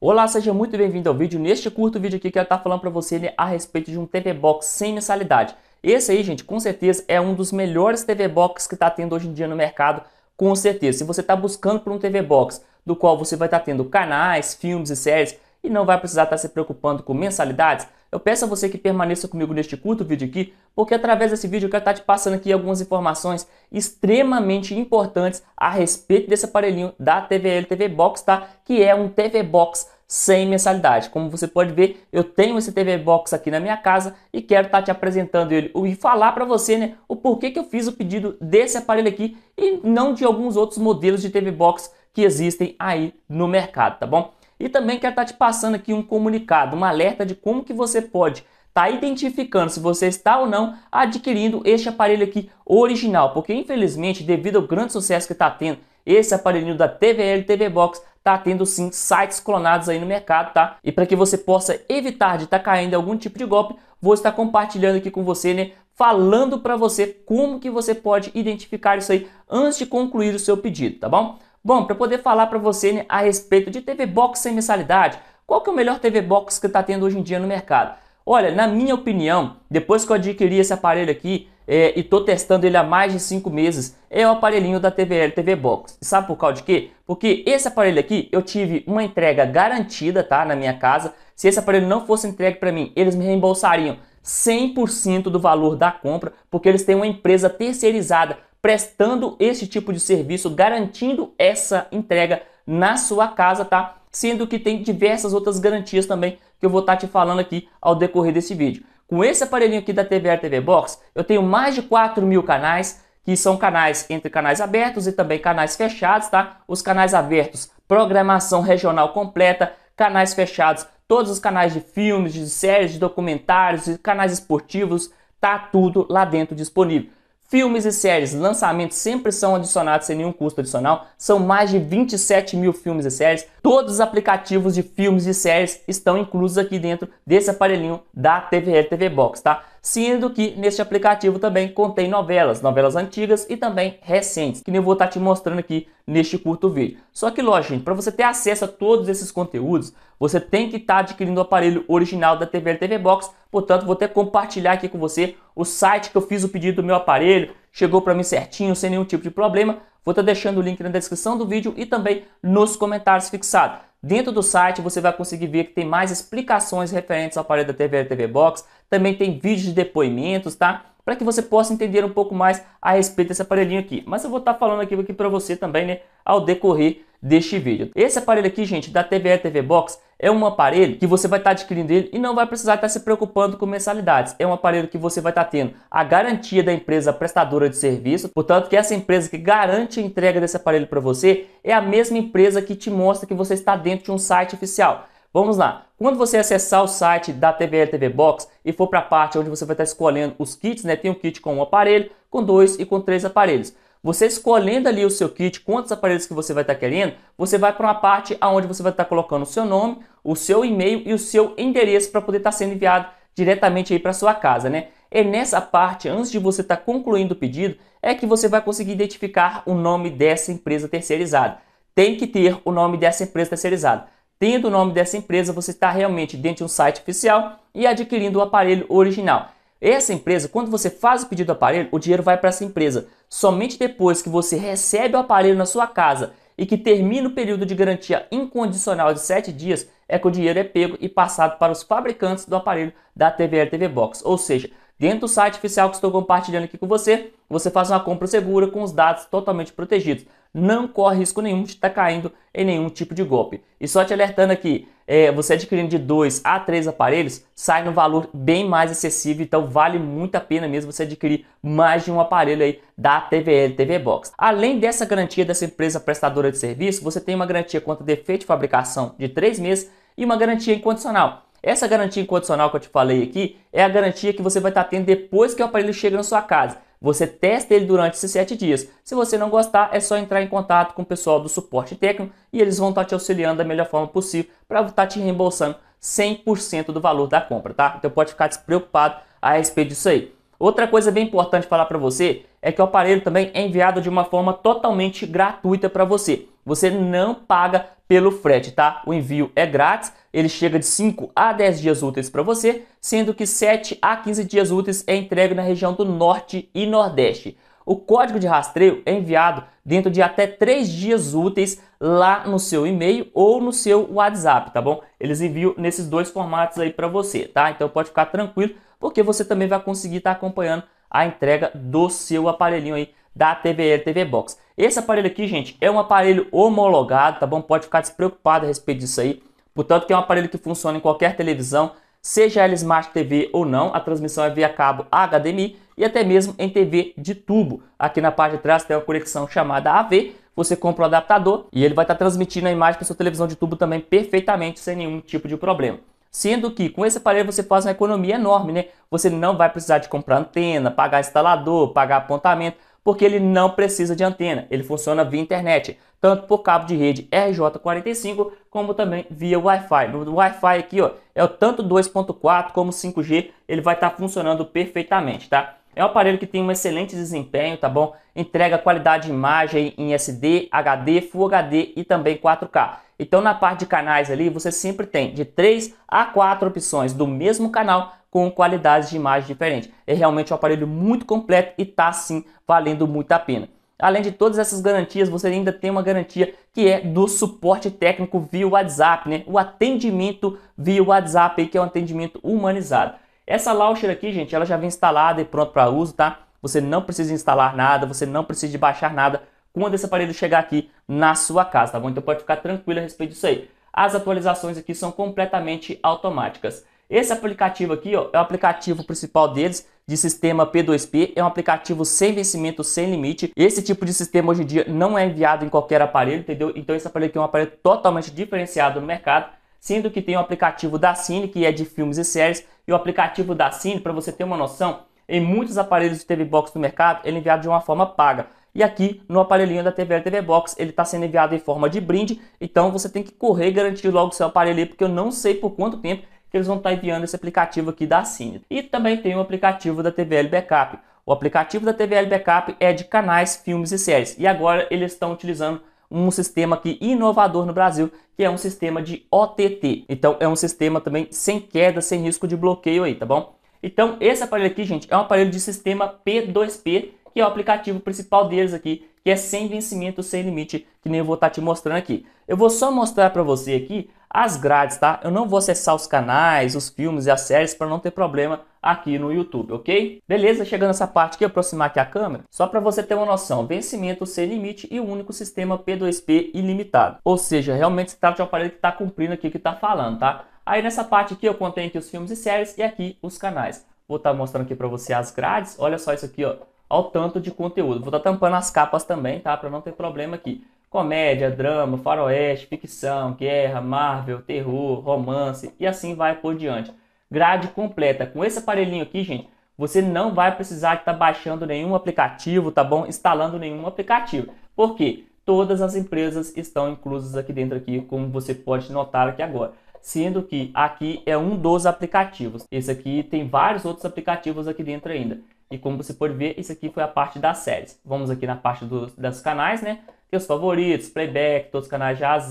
Olá, seja muito bem-vindo ao vídeo. Neste curto vídeo aqui quero estar tá falando para você né, a respeito de um TV Box sem mensalidade. Esse aí, gente, com certeza é um dos melhores TV Box que está tendo hoje em dia no mercado, com certeza. Se você está buscando por um TV Box do qual você vai estar tá tendo canais, filmes e séries e não vai precisar estar tá se preocupando com mensalidades, eu peço a você que permaneça comigo neste curto vídeo aqui, porque através desse vídeo eu quero estar tá te passando aqui algumas informações extremamente importantes a respeito desse aparelhinho da TVL TV Box, tá? Que é um TV Box sem mensalidade. Como você pode ver, eu tenho esse TV Box aqui na minha casa e quero estar tá te apresentando ele e falar para você né, o porquê que eu fiz o pedido desse aparelho aqui e não de alguns outros modelos de TV Box que existem aí no mercado, tá bom? E também quero estar tá te passando aqui um comunicado, um alerta de como que você pode estar tá identificando se você está ou não adquirindo este aparelho aqui original, porque infelizmente devido ao grande sucesso que está tendo esse aparelhinho da TVL TV Box está tendo sim sites clonados aí no mercado, tá? E para que você possa evitar de estar tá caindo em algum tipo de golpe, vou estar compartilhando aqui com você, né? Falando para você como que você pode identificar isso aí antes de concluir o seu pedido, tá bom? Bom, para poder falar para você né, a respeito de TV Box sem mensalidade, qual que é o melhor TV Box que está tendo hoje em dia no mercado? Olha, na minha opinião, depois que eu adquiri esse aparelho aqui é, e estou testando ele há mais de 5 meses, é o aparelhinho da TVL TV Box. E sabe por causa de quê? Porque esse aparelho aqui eu tive uma entrega garantida tá, na minha casa. Se esse aparelho não fosse entregue para mim, eles me reembolsariam 100% do valor da compra, porque eles têm uma empresa terceirizada prestando esse tipo de serviço, garantindo essa entrega na sua casa, tá? Sendo que tem diversas outras garantias também que eu vou estar tá te falando aqui ao decorrer desse vídeo. Com esse aparelhinho aqui da TVR TV Box, eu tenho mais de 4 mil canais, que são canais entre canais abertos e também canais fechados, tá? Os canais abertos, programação regional completa, canais fechados, todos os canais de filmes, de séries, de documentários, de canais esportivos, tá tudo lá dentro disponível. Filmes e séries, lançamentos sempre são adicionados sem nenhum custo adicional. São mais de 27 mil filmes e séries. Todos os aplicativos de filmes e séries estão inclusos aqui dentro desse aparelhinho da TVL TV Box, tá? sendo que neste aplicativo também contém novelas, novelas antigas e também recentes, que eu vou estar tá te mostrando aqui neste curto vídeo. Só que, lógico, gente, para você ter acesso a todos esses conteúdos, você tem que estar tá adquirindo o aparelho original da TVL TV Box, portanto, vou até compartilhar aqui com você o site que eu fiz o pedido do meu aparelho, chegou para mim certinho, sem nenhum tipo de problema, vou estar tá deixando o link na descrição do vídeo e também nos comentários fixados. Dentro do site você vai conseguir ver que tem mais explicações referentes ao aparelho da TV TV Box, também tem vídeos de depoimentos, tá? Para que você possa entender um pouco mais a respeito desse aparelhinho aqui. Mas eu vou estar tá falando aqui, aqui para você também, né, ao decorrer deste vídeo. Esse aparelho aqui, gente, da TVE TV Box, é um aparelho que você vai estar tá adquirindo ele e não vai precisar estar tá se preocupando com mensalidades. É um aparelho que você vai estar tá tendo a garantia da empresa prestadora de serviço, portanto que essa empresa que garante a entrega desse aparelho para você é a mesma empresa que te mostra que você está dentro de um site oficial. Vamos lá. Quando você acessar o site da TVL TV Box e for para a parte onde você vai estar escolhendo os kits, né? Tem um kit com um aparelho, com dois e com três aparelhos. Você escolhendo ali o seu kit, quantos aparelhos que você vai estar querendo, você vai para uma parte onde você vai estar colocando o seu nome, o seu e-mail e o seu endereço para poder estar sendo enviado diretamente aí para sua casa, né? É nessa parte, antes de você estar concluindo o pedido, é que você vai conseguir identificar o nome dessa empresa terceirizada. Tem que ter o nome dessa empresa terceirizada. Tendo o nome dessa empresa, você está realmente dentro de um site oficial e adquirindo o aparelho original. Essa empresa, quando você faz o pedido do aparelho, o dinheiro vai para essa empresa. Somente depois que você recebe o aparelho na sua casa e que termina o período de garantia incondicional de 7 dias, é que o dinheiro é pego e passado para os fabricantes do aparelho da TVL TV Box. Ou seja, dentro do site oficial que estou compartilhando aqui com você, você faz uma compra segura com os dados totalmente protegidos. Não corre risco nenhum de estar tá caindo em nenhum tipo de golpe. E só te alertando aqui, é, você adquirindo de 2 a 3 aparelhos, sai no valor bem mais acessível, então vale muito a pena mesmo você adquirir mais de um aparelho aí da TVL TV Box. Além dessa garantia dessa empresa prestadora de serviço, você tem uma garantia contra defeito de fabricação de 3 meses e uma garantia incondicional essa garantia incondicional que eu te falei aqui é a garantia que você vai estar tendo depois que o aparelho chega na sua casa. Você testa ele durante esses 7 dias. Se você não gostar, é só entrar em contato com o pessoal do suporte técnico e eles vão estar te auxiliando da melhor forma possível para estar tá te reembolsando 100% do valor da compra, tá? Então pode ficar despreocupado a respeito disso aí. Outra coisa bem importante falar para você é que o aparelho também é enviado de uma forma totalmente gratuita para você. Você não paga pelo frete, tá? O envio é grátis ele chega de 5 a 10 dias úteis para você, sendo que 7 a 15 dias úteis é entregue na região do Norte e Nordeste. O código de rastreio é enviado dentro de até 3 dias úteis lá no seu e-mail ou no seu WhatsApp, tá bom? Eles enviam nesses dois formatos aí para você, tá? Então pode ficar tranquilo, porque você também vai conseguir estar tá acompanhando a entrega do seu aparelhinho aí da TVL TV Box. Esse aparelho aqui, gente, é um aparelho homologado, tá bom? Pode ficar despreocupado a respeito disso aí. Portanto, que é um aparelho que funciona em qualquer televisão, seja ela Smart TV ou não, a transmissão é via cabo HDMI e até mesmo em TV de tubo. Aqui na parte de trás tem uma conexão chamada AV, você compra o um adaptador e ele vai estar transmitindo a imagem para sua televisão de tubo também perfeitamente, sem nenhum tipo de problema. Sendo que com esse aparelho você faz uma economia enorme, né? Você não vai precisar de comprar antena, pagar instalador, pagar apontamento porque ele não precisa de antena, ele funciona via internet, tanto por cabo de rede RJ45 como também via Wi-Fi. No Wi-Fi aqui, ó, é o tanto 2.4 como 5G, ele vai estar tá funcionando perfeitamente, tá? É um aparelho que tem um excelente desempenho, tá bom? Entrega qualidade de imagem em SD, HD, Full HD e também 4K. Então na parte de canais ali, você sempre tem de 3 a 4 opções do mesmo canal com qualidades de imagem diferentes. É realmente um aparelho muito completo e está sim valendo muito a pena. Além de todas essas garantias, você ainda tem uma garantia que é do suporte técnico via WhatsApp, né? O atendimento via WhatsApp, que é um atendimento humanizado. Essa launcher aqui, gente, ela já vem instalada e pronta para uso, tá? Você não precisa instalar nada, você não precisa de baixar nada quando esse aparelho chegar aqui na sua casa, tá bom? Então pode ficar tranquilo a respeito disso aí. As atualizações aqui são completamente automáticas. Esse aplicativo aqui ó, é o aplicativo principal deles de sistema P2P, é um aplicativo sem vencimento, sem limite. Esse tipo de sistema hoje em dia não é enviado em qualquer aparelho, entendeu? Então esse aparelho aqui é um aparelho totalmente diferenciado no mercado, sendo que tem o aplicativo da Cine, que é de filmes e séries, e o aplicativo da Cine, para você ter uma noção, em muitos aparelhos de TV Box do mercado, ele é enviado de uma forma paga. E aqui no aparelhinho da TVL TV Box, ele está sendo enviado em forma de brinde, então você tem que correr e garantir logo o seu aparelho, porque eu não sei por quanto tempo que eles vão estar tá enviando esse aplicativo aqui da Cine. E também tem o aplicativo da TVL Backup. O aplicativo da TVL Backup é de canais, filmes e séries. E agora eles estão utilizando um sistema aqui inovador no Brasil, que é um sistema de OTT. Então é um sistema também sem queda, sem risco de bloqueio aí, tá bom? Então esse aparelho aqui, gente, é um aparelho de sistema P2P, que é o aplicativo principal deles aqui, que é sem vencimento, sem limite, que nem eu vou estar tá te mostrando aqui. Eu vou só mostrar para você aqui as grades, tá? Eu não vou acessar os canais, os filmes e as séries para não ter problema aqui no YouTube, ok? Beleza, chegando nessa parte aqui, aproximar aqui a câmera, só para você ter uma noção, vencimento sem limite e o único sistema P2P ilimitado. Ou seja, realmente se trata tá de um aparelho que está cumprindo aqui o que está falando, tá? Aí nessa parte aqui eu contei aqui os filmes e séries e aqui os canais. Vou estar tá mostrando aqui para você as grades, olha só isso aqui, ó ao tanto de conteúdo. Vou estar tá tampando as capas também, tá? Para não ter problema aqui. Comédia, drama, faroeste, ficção, guerra, Marvel, terror, romance e assim vai por diante. Grade completa. Com esse aparelhinho aqui, gente, você não vai precisar estar tá baixando nenhum aplicativo, tá bom? Instalando nenhum aplicativo. Por quê? Todas as empresas estão inclusas aqui dentro aqui, como você pode notar aqui agora sendo que aqui é um dos aplicativos. Esse aqui tem vários outros aplicativos aqui dentro ainda. E como você pode ver, isso aqui foi a parte das séries. Vamos aqui na parte do, dos canais, né? Tem os favoritos, playback, todos os canais de AZ,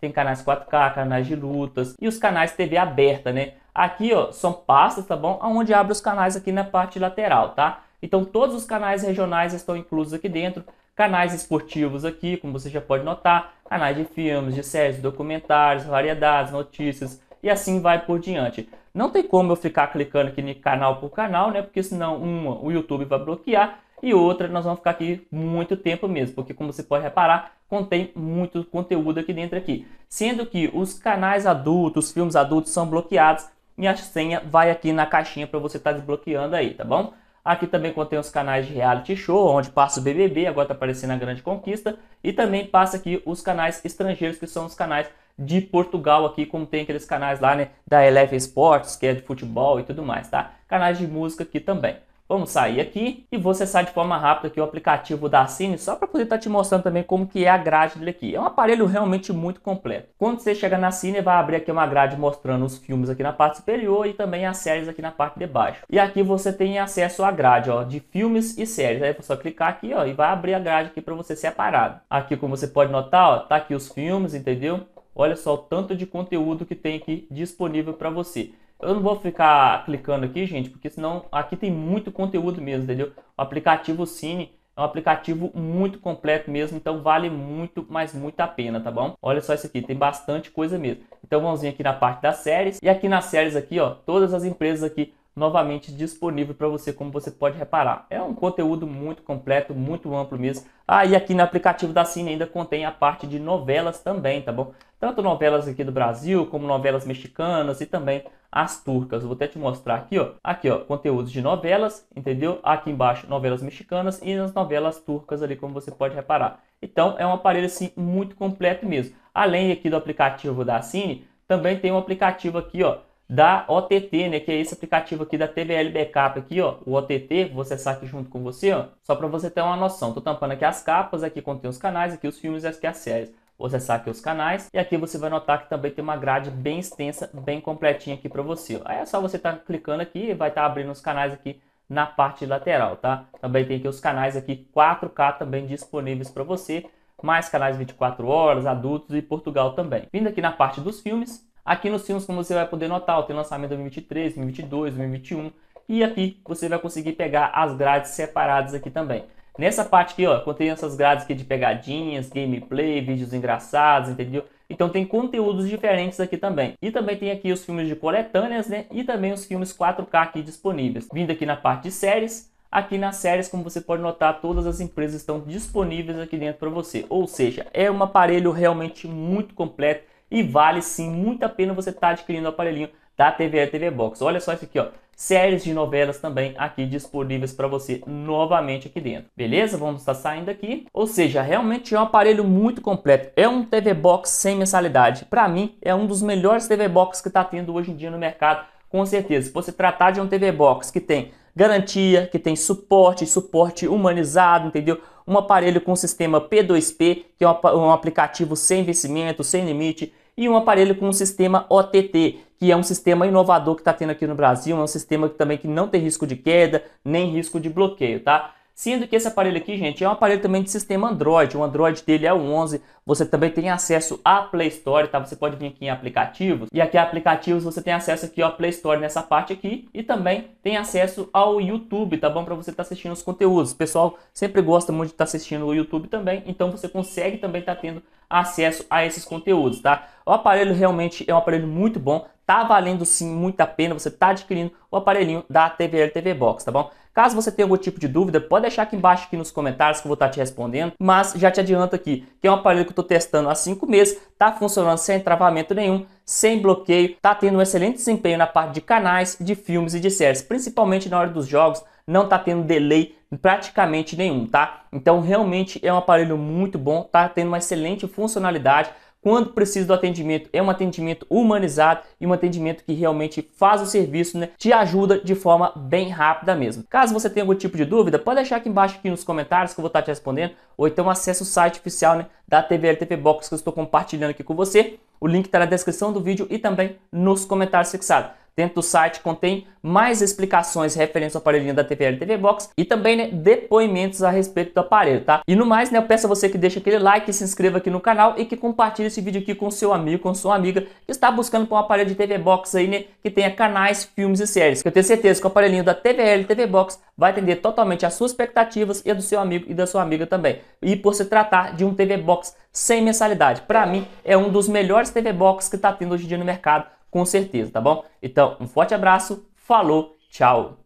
tem canais 4K, canais de lutas e os canais TV aberta, né? Aqui, ó, são pastas, tá bom? Onde abre os canais aqui na parte lateral, tá? Então todos os canais regionais estão inclusos aqui dentro. Canais esportivos aqui, como você já pode notar. Canais de filmes, de séries, documentários, variedades, notícias, e assim vai por diante. Não tem como eu ficar clicando aqui em canal por canal, né? Porque senão uma, o YouTube vai bloquear e outra nós vamos ficar aqui muito tempo mesmo, porque como você pode reparar, contém muito conteúdo aqui dentro aqui. Sendo que os canais adultos, filmes adultos são bloqueados e a senha vai aqui na caixinha para você estar tá desbloqueando aí, tá bom? Aqui também contém os canais de reality show, onde passa o BBB, agora está aparecendo a Grande Conquista, e também passa aqui os canais estrangeiros, que são os canais de Portugal aqui, como tem aqueles canais lá, né, da Eleve Esportes que é de futebol e tudo mais, tá? Canais de música aqui também. Vamos sair aqui e vou acessar de forma rápida aqui o aplicativo da Cine, só para poder estar tá te mostrando também como que é a grade dele aqui. É um aparelho realmente muito completo. Quando você chega na Cine, vai abrir aqui uma grade mostrando os filmes aqui na parte superior e também as séries aqui na parte de baixo. E aqui você tem acesso à grade ó, de filmes e séries. Aí é só clicar aqui ó, e vai abrir a grade aqui para você separado. Aqui como você pode notar, ó, tá aqui os filmes, entendeu? Olha só o tanto de conteúdo que tem aqui disponível para você. Eu não vou ficar clicando aqui, gente, porque senão aqui tem muito conteúdo mesmo, entendeu? O aplicativo Cine é um aplicativo muito completo mesmo, então vale muito, mas muito a pena, tá bom? Olha só isso aqui, tem bastante coisa mesmo. Então vamos vir aqui na parte das séries. E aqui nas séries aqui, ó, todas as empresas aqui novamente disponível para você, como você pode reparar. É um conteúdo muito completo, muito amplo mesmo. Ah, e aqui no aplicativo da Cine ainda contém a parte de novelas também, tá bom? Tanto novelas aqui do Brasil, como novelas mexicanas e também as turcas. vou até te mostrar aqui, ó. Aqui, ó, conteúdos de novelas, entendeu? Aqui embaixo, novelas mexicanas e as novelas turcas ali, como você pode reparar. Então, é um aparelho, assim, muito completo mesmo. Além aqui do aplicativo da Cine, também tem um aplicativo aqui, ó, da OTT, né, que é esse aplicativo aqui da TVL Backup aqui, ó, o OTT, vou acessar aqui junto com você, ó, só para você ter uma noção. Tô tampando aqui as capas, aqui contém os canais, aqui os filmes e aqui as séries. Vou acessar aqui os canais e aqui você vai notar que também tem uma grade bem extensa, bem completinha aqui para você. Aí é só você estar tá clicando aqui e vai estar tá abrindo os canais aqui na parte lateral, tá? Também tem aqui os canais aqui 4K também disponíveis para você, mais canais 24 horas, adultos e Portugal também. Vindo aqui na parte dos filmes, Aqui nos filmes, como você vai poder notar, tem lançamento 2023, 2022, 2021. E aqui você vai conseguir pegar as grades separadas aqui também. Nessa parte aqui, ó, contém essas grades aqui de pegadinhas, gameplay, vídeos engraçados, entendeu? Então tem conteúdos diferentes aqui também. E também tem aqui os filmes de coletâneas, né? E também os filmes 4K aqui disponíveis. Vindo aqui na parte de séries, aqui nas séries, como você pode notar, todas as empresas estão disponíveis aqui dentro para você. Ou seja, é um aparelho realmente muito completo e vale sim muito a pena você estar tá adquirindo o aparelhinho da TVL TV Box. Olha só isso aqui, ó. Séries de novelas também aqui disponíveis para você novamente aqui dentro. Beleza? Vamos estar tá saindo aqui. Ou seja, realmente é um aparelho muito completo. É um TV Box sem mensalidade. Para mim, é um dos melhores TV Box que está tendo hoje em dia no mercado. Com certeza, se você tratar de um TV Box que tem garantia, que tem suporte, suporte humanizado, entendeu? Um aparelho com sistema P2P, que é um aplicativo sem vencimento, sem limite, e um aparelho com um sistema OTT, que é um sistema inovador que está tendo aqui no Brasil, é um sistema que, também que não tem risco de queda, nem risco de bloqueio, tá? Sendo que esse aparelho aqui, gente, é um aparelho também de sistema Android. O Android dele é o 11. Você também tem acesso à Play Store, tá? Você pode vir aqui em aplicativos. E aqui aplicativos você tem acesso aqui, à Play Store nessa parte aqui. E também tem acesso ao YouTube, tá bom? Para você estar tá assistindo os conteúdos. O pessoal sempre gosta muito de estar tá assistindo o YouTube também. Então você consegue também estar tá tendo acesso a esses conteúdos, tá? O aparelho realmente é um aparelho muito bom, tá valendo sim muito a pena, você tá adquirindo o aparelhinho da TVL TV Box, tá bom? Caso você tenha algum tipo de dúvida, pode deixar aqui embaixo aqui nos comentários que eu vou estar te respondendo, mas já te adianto aqui que é um aparelho que eu estou testando há 5 meses, está funcionando sem travamento nenhum, sem bloqueio, está tendo um excelente desempenho na parte de canais, de filmes e de séries, principalmente na hora dos jogos, não está tendo delay praticamente nenhum, tá? Então realmente é um aparelho muito bom, está tendo uma excelente funcionalidade, quando precisa do atendimento, é um atendimento humanizado e um atendimento que realmente faz o serviço, né? Te ajuda de forma bem rápida mesmo. Caso você tenha algum tipo de dúvida, pode deixar aqui embaixo aqui nos comentários que eu vou estar te respondendo, ou então acesse o site oficial né, da TVLTP Box que eu estou compartilhando aqui com você. O link está na descrição do vídeo e também nos comentários fixados dentro do site contém mais explicações referentes ao aparelhinho da TPL TV Box e também né, depoimentos a respeito do aparelho, tá? E no mais, né, eu peço a você que deixe aquele like, se inscreva aqui no canal e que compartilhe esse vídeo aqui com seu amigo, com sua amiga que está buscando por um aparelho de TV Box aí, né, que tenha canais, filmes e séries. Eu tenho certeza que o aparelhinho da TVL TV Box vai atender totalmente às suas expectativas e a do seu amigo e da sua amiga também. E por se tratar de um TV Box sem mensalidade, para mim é um dos melhores TV Box que está tendo hoje em dia no mercado com certeza, tá bom? Então, um forte abraço, falou, tchau!